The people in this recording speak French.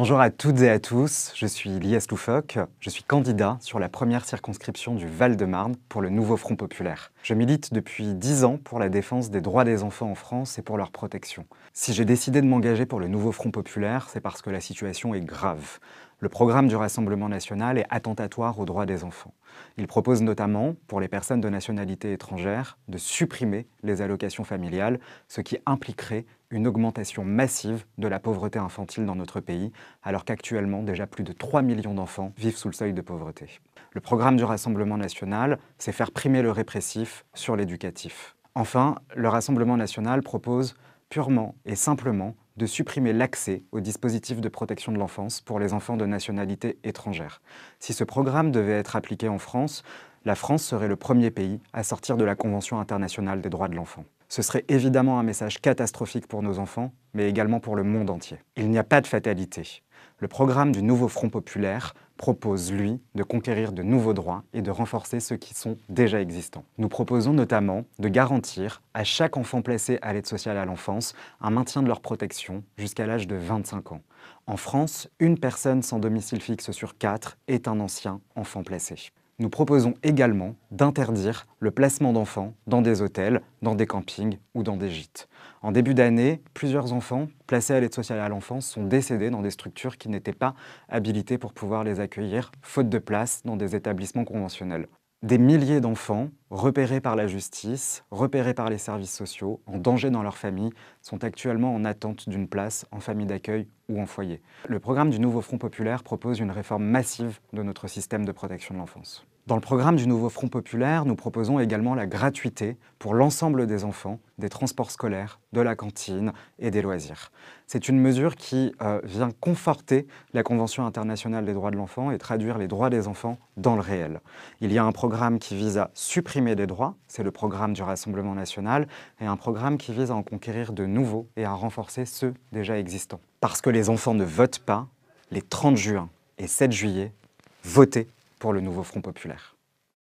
Bonjour à toutes et à tous, je suis Lies Loufoque, je suis candidat sur la première circonscription du Val-de-Marne pour le nouveau Front populaire. Je milite depuis 10 ans pour la défense des droits des enfants en France et pour leur protection. Si j'ai décidé de m'engager pour le nouveau Front populaire, c'est parce que la situation est grave. Le programme du Rassemblement national est attentatoire aux droits des enfants. Il propose notamment, pour les personnes de nationalité étrangère, de supprimer les allocations familiales, ce qui impliquerait une augmentation massive de la pauvreté infantile dans notre pays, alors qu'actuellement déjà plus de 3 millions d'enfants vivent sous le seuil de pauvreté. Le programme du Rassemblement national, c'est faire primer le répressif sur l'éducatif. Enfin, le Rassemblement national propose purement et simplement de supprimer l'accès aux dispositifs de protection de l'enfance pour les enfants de nationalité étrangère. Si ce programme devait être appliqué en France, la France serait le premier pays à sortir de la Convention internationale des droits de l'enfant. Ce serait évidemment un message catastrophique pour nos enfants, mais également pour le monde entier. Il n'y a pas de fatalité. Le programme du nouveau Front populaire propose, lui, de conquérir de nouveaux droits et de renforcer ceux qui sont déjà existants. Nous proposons notamment de garantir à chaque enfant placé à l'aide sociale à l'enfance un maintien de leur protection jusqu'à l'âge de 25 ans. En France, une personne sans domicile fixe sur quatre est un ancien enfant placé. Nous proposons également d'interdire le placement d'enfants dans des hôtels, dans des campings ou dans des gîtes. En début d'année, plusieurs enfants placés à l'aide sociale à l'enfance sont décédés dans des structures qui n'étaient pas habilitées pour pouvoir les accueillir, faute de place dans des établissements conventionnels. Des milliers d'enfants repérés par la justice, repérés par les services sociaux, en danger dans leur famille, sont actuellement en attente d'une place en famille d'accueil ou en foyer. Le programme du Nouveau Front Populaire propose une réforme massive de notre système de protection de l'enfance. Dans le programme du Nouveau Front Populaire, nous proposons également la gratuité pour l'ensemble des enfants des transports scolaires, de la cantine et des loisirs. C'est une mesure qui euh, vient conforter la Convention internationale des droits de l'enfant et traduire les droits des enfants dans le réel. Il y a un programme qui vise à supprimer et des droits, c'est le programme du Rassemblement national, et un programme qui vise à en conquérir de nouveaux et à renforcer ceux déjà existants. Parce que les enfants ne votent pas, les 30 juin et 7 juillet, votez pour le nouveau Front populaire.